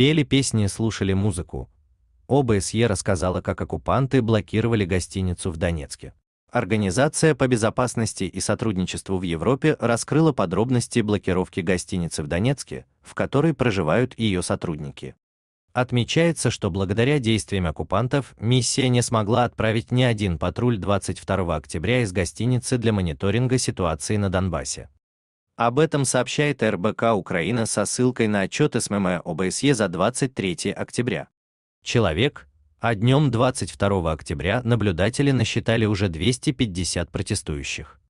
Пели песни и слушали музыку. ОБСЕ рассказала, как оккупанты блокировали гостиницу в Донецке. Организация по безопасности и сотрудничеству в Европе раскрыла подробности блокировки гостиницы в Донецке, в которой проживают ее сотрудники. Отмечается, что благодаря действиям оккупантов миссия не смогла отправить ни один патруль 22 октября из гостиницы для мониторинга ситуации на Донбассе. Об этом сообщает РБК Украина со ссылкой на отчет СММ ОБСЕ за 23 октября. Человек, а днем 22 октября наблюдатели насчитали уже 250 протестующих.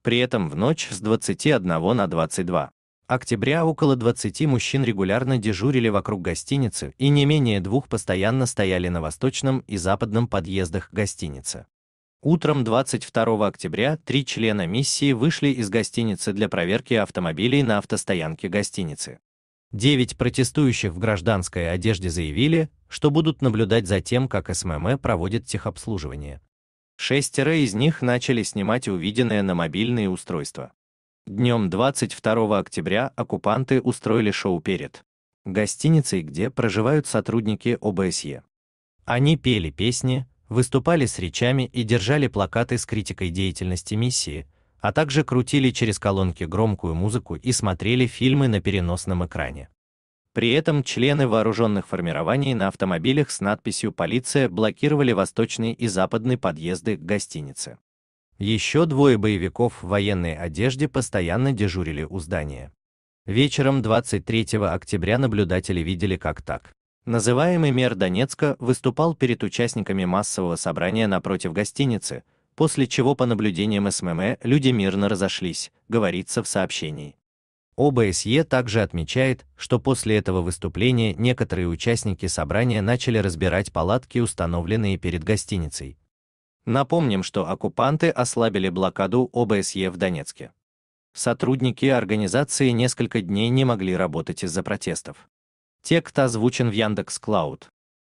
При этом в ночь с 21 на 22 октября около 20 мужчин регулярно дежурили вокруг гостиницы и не менее двух постоянно стояли на восточном и западном подъездах гостиницы. Утром 22 октября три члена миссии вышли из гостиницы для проверки автомобилей на автостоянке гостиницы. Девять протестующих в гражданской одежде заявили, что будут наблюдать за тем, как СММ проводит техобслуживание. Шестеро из них начали снимать увиденное на мобильные устройства. Днем 22 октября оккупанты устроили шоу перед гостиницей, где проживают сотрудники ОБСЕ. Они пели песни, выступали с речами и держали плакаты с критикой деятельности миссии, а также крутили через колонки громкую музыку и смотрели фильмы на переносном экране. При этом члены вооруженных формирований на автомобилях с надписью «Полиция» блокировали восточные и западные подъезды к гостинице. Еще двое боевиков в военной одежде постоянно дежурили у здания. Вечером 23 октября наблюдатели видели, как так. Называемый мэр Донецка выступал перед участниками массового собрания напротив гостиницы, после чего по наблюдениям СММ люди мирно разошлись, говорится в сообщении. ОБСЕ также отмечает, что после этого выступления некоторые участники собрания начали разбирать палатки, установленные перед гостиницей. Напомним, что оккупанты ослабили блокаду ОБСЕ в Донецке. Сотрудники организации несколько дней не могли работать из-за протестов. Текст озвучен в Яндекс.Клауд.